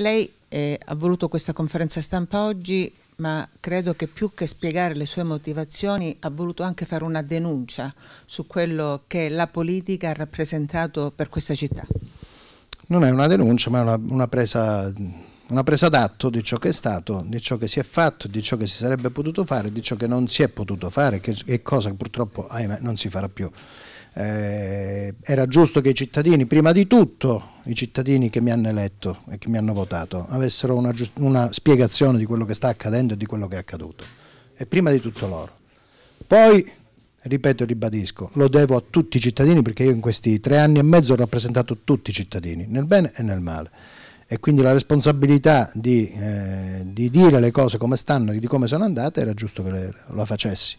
Lei eh, ha voluto questa conferenza stampa oggi, ma credo che più che spiegare le sue motivazioni ha voluto anche fare una denuncia su quello che la politica ha rappresentato per questa città. Non è una denuncia, ma è una, una presa una presa d'atto di ciò che è stato, di ciò che si è fatto, di ciò che si sarebbe potuto fare, di ciò che non si è potuto fare che, e cosa che purtroppo ahimè, non si farà più eh, era giusto che i cittadini, prima di tutto i cittadini che mi hanno eletto e che mi hanno votato, avessero una, una spiegazione di quello che sta accadendo e di quello che è accaduto. E prima di tutto loro. Poi ripeto e ribadisco, lo devo a tutti i cittadini perché io in questi tre anni e mezzo ho rappresentato tutti i cittadini, nel bene e nel male. E quindi la responsabilità di, eh, di dire le cose come stanno e di come sono andate era giusto che le, la facessi.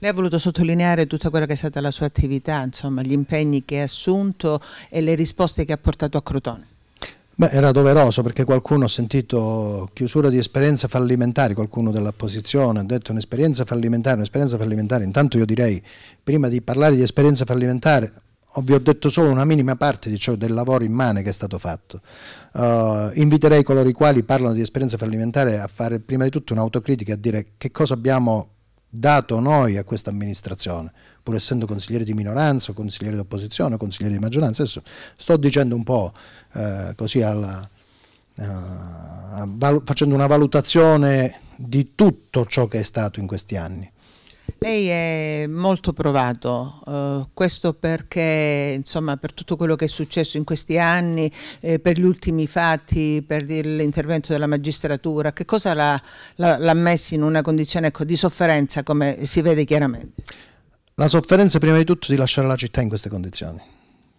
Lei ha voluto sottolineare tutta quella che è stata la sua attività, insomma, gli impegni che ha assunto e le risposte che ha portato a Crotone. Beh, era doveroso perché qualcuno ha sentito chiusura di esperienze fallimentari, qualcuno dell'opposizione ha detto un'esperienza fallimentare, un'esperienza fallimentare. Intanto io direi, prima di parlare di esperienza fallimentare, vi ho detto solo una minima parte ciò, del lavoro immane che è stato fatto. Uh, inviterei coloro i quali parlano di esperienza fallimentare a fare prima di tutto un'autocritica, a dire che cosa abbiamo dato noi a questa amministrazione, pur essendo consigliere di minoranza, consigliere di opposizione, consigliere di maggioranza, adesso sto dicendo un po' eh, così alla, eh, facendo una valutazione di tutto ciò che è stato in questi anni. Lei è molto provato, eh, questo perché insomma, per tutto quello che è successo in questi anni, eh, per gli ultimi fatti, per l'intervento della magistratura, che cosa l'ha messo in una condizione ecco, di sofferenza come si vede chiaramente? La sofferenza prima di tutto di lasciare la città in queste condizioni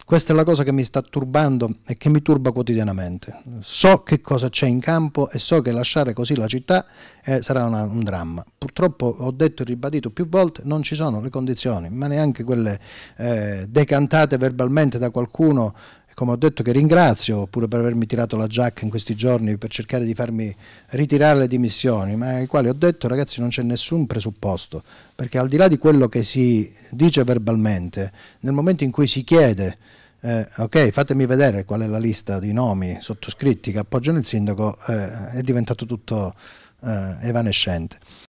questa è la cosa che mi sta turbando e che mi turba quotidianamente. So che cosa c'è in campo e so che lasciare così la città eh, sarà una, un dramma. Purtroppo ho detto e ribadito più volte, non ci sono le condizioni, ma neanche quelle eh, decantate verbalmente da qualcuno come ho detto che ringrazio pure per avermi tirato la giacca in questi giorni per cercare di farmi ritirare le dimissioni, ma ai quali ho detto ragazzi non c'è nessun presupposto, perché al di là di quello che si dice verbalmente, nel momento in cui si chiede eh, ok fatemi vedere qual è la lista di nomi sottoscritti che appoggiano il sindaco, eh, è diventato tutto eh, evanescente.